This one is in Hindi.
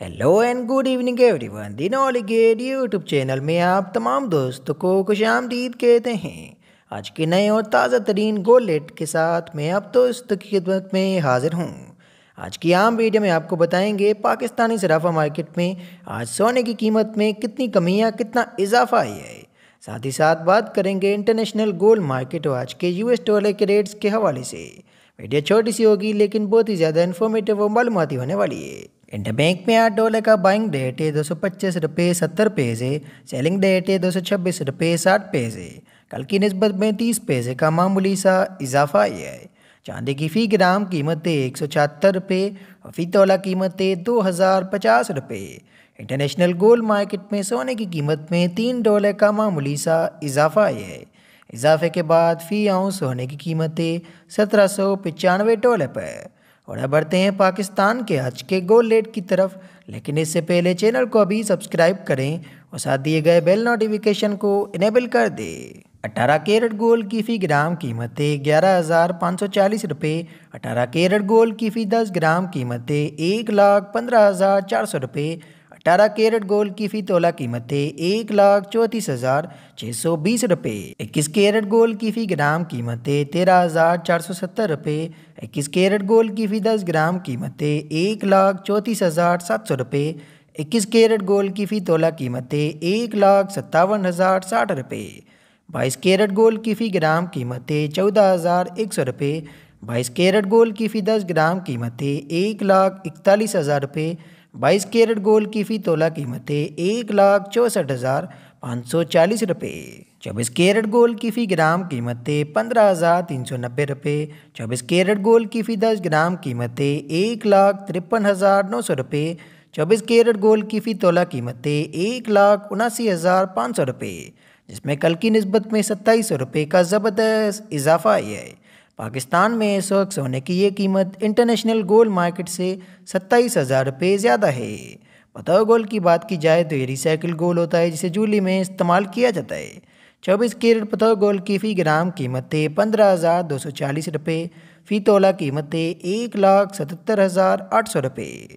hello and good evening everyone Dinauli gate YouTube channel में आप तमाम दोस्तों को खुश आमदीद कहते हैं आज के नए और ताज़ा तरीन गोलेट के साथ मैं आप दोस्तों की खिदमत में हाजिर हूँ आज की आम वीडियो में आपको बताएंगे पाकिस्तानी सराफा मार्केट में आज सोने की कीमत में कितनी कमी या कितना इजाफा आई है साथ ही साथ बात करेंगे इंटरनेशनल गोल्ड मार्केट आज के यूएस डॉलर के रेट्स के हवाले से वीडियो छोटी सी होगी लेकिन बहुत ही ज़्यादा इन्फॉर्मेटिव और मालूमती होने वाली है इंटरबैंक में आठ डॉलर का बाइंग डेट है दो सौ पच्चीस रुपये सत्तर पेजे सेलिंग डेट है दो सौ छब्बीस रुपये साठ पेजे कल की नस्बत में तीस पेज़े का मामूली सा इजाफा आया है चांदी की फ़ी ग्राम कीमत है एक सौ छहत्तर रुपये और फ़ी तोला कीमत है दो हज़ार पचास रुपये इंटरनेशनल गोल्ड मार्केट में सोने की कीमत में तीन डॉलर का मामूली सा इजाफा आया है इजाफे के बाद फ़ी आउंस सोने की कीमत है सत्रह सौ पचानवे डॉलर पर और अब बढ़ते हैं पाकिस्तान के आज के गोल लेट की तरफ लेकिन इससे पहले चैनल को अभी सब्सक्राइब करें और साथ दिए गए बेल नोटिफिकेशन को इनेबल कर दें 18 कैरेट गोल की फ़ी ग्राम कीमतें ग्यारह हज़ार पाँच सौ चालीस रुपये अठारह कैरेट गोल की फ़ी दस ग्राम कीमतें एक लाख पंद्रह हज़ार चार सौ रुपये अठारह कैरेट गोल्ड की फी तोला कीमत थे एक लाख चौंतीस हज़ार छः सौ बीस रुपये इक्कीस कैरेट गोल्ड की फी ग्राम कीमत थे तेरह हज़ार चार सौ सत्तर रुपये इक्कीस कैरेट गोल्ड की फी दस ग्राम कीमत थे एक लाख चौंतीस हज़ार सात सौ रुपये इक्कीस कैरेट गोल्ड की फ़ी तोला कीमत थे एक लाख सत्तावन हज़ार साठ रुपये बाईस कैरेट गोल्ड की फ़ी ग्राम कीमत थे चौदह हज़ार एक सौ रुपये बाईस कैरेट गोल्ड की फ़ी दस ग्राम कीमत थे एक लाख इकतालीस हज़ार रुपये बाईस कैरेट गोल्ड की फी तोला है एक लाख चौंसठ हज़ार पाँच सौ चालीस रुपये चौबीस कैरेट गोल्ड की फी ग्राम कीमतें पंद्रह हज़ार तीन सौ नब्बे रुपये चौबीस कैरेट गोल्ड की फी दस ग्राम कीमतें एक लाख तिरपन हज़ार नौ सौ रुपये चौबीस कैरेट गोल्ड की फी तोला है एक लाख उनासी हज़ार पाँच सौ रुपये जिसमें कल की नस्बत में सत्ताईस सौ रुपये का ज़बरदस्त इजाफा आया है पाकिस्तान में इस वक्त सोने की ये कीमत इंटरनेशनल गोल्ड मार्केट से सत्ताईस हज़ार रुपये ज़्यादा है पता गोल्ड की बात की जाए तो ये रिसाइकिल गोल्ड होता है जिसे जूली में इस्तेमाल किया जाता है चौबीस कैरेट बतौर गोल्ड की फ़ी ग्राम कीमत है पंद्रह हज़ार दो सौ चालीस रुपये फ़ी तोला कीमत है एक लाख सतहत्तर हज़ार आठ सौ रुपये